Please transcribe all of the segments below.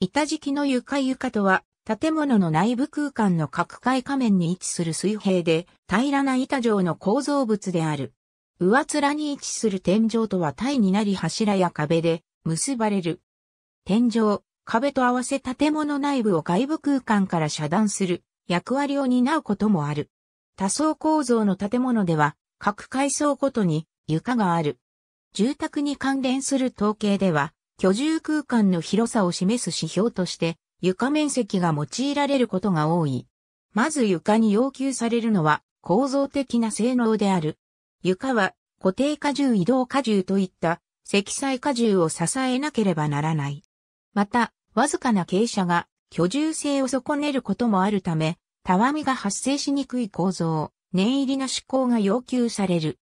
板敷きの床床とは、建物の内部空間の各階下面に位置する水平で、平らな板状の構造物である。上面に位置する天井とは体になり柱や壁で結ばれる。天井、壁と合わせ建物内部を外部空間から遮断する役割を担うこともある。多層構造の建物では、各階層ごとに床がある。住宅に関連する統計では、居住空間の広さを示す指標として床面積が用いられることが多い。まず床に要求されるのは構造的な性能である。床は固定荷重移動荷重といった積載荷重を支えなければならない。また、わずかな傾斜が居住性を損ねることもあるため、たわみが発生しにくい構造、念入りな思考が要求される。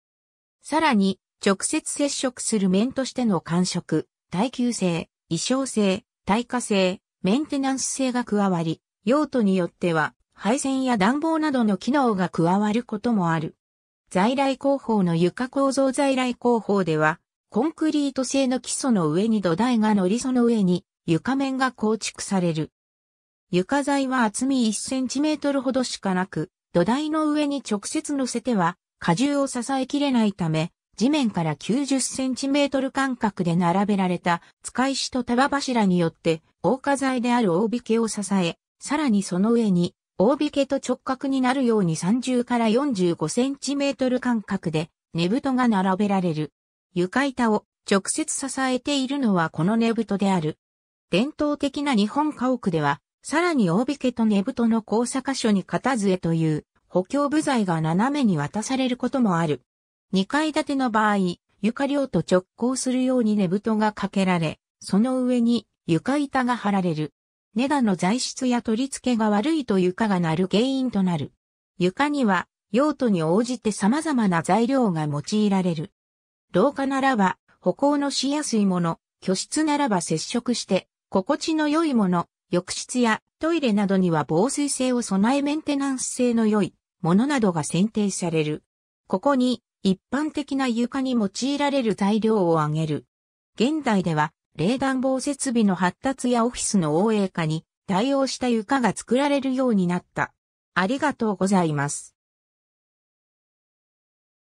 さらに、直接接触する面としての感触、耐久性、衣装性、耐火性、メンテナンス性が加わり、用途によっては配線や暖房などの機能が加わることもある。在来工法の床構造在来工法では、コンクリート製の基礎の上に土台が乗りその上に床面が構築される。床材は厚み1センチメートルほどしかなく、土台の上に直接乗せては荷重を支えきれないため、地面から90センチメートル間隔で並べられた使い石と束柱によって、防火材である大引けを支え、さらにその上に、大引けと直角になるように30から45センチメートル間隔で、根太が並べられる。床板を直接支えているのはこの根太である。伝統的な日本家屋では、さらに大引けと根太の交差箇所に片杖という補強部材が斜めに渡されることもある。2階建ての場合、床量と直行するように寝太がかけられ、その上に床板が張られる。根田の材質や取り付けが悪いと床が鳴る原因となる。床には用途に応じて様々な材料が用いられる。廊下ならば歩行のしやすいもの、居室ならば接触して心地の良いもの、浴室やトイレなどには防水性を備えメンテナンス性の良いものなどが選定される。ここに一般的な床に用いられる材料を挙げる。現代では、冷暖房設備の発達やオフィスの応援化に対応した床が作られるようになった。ありがとうございます。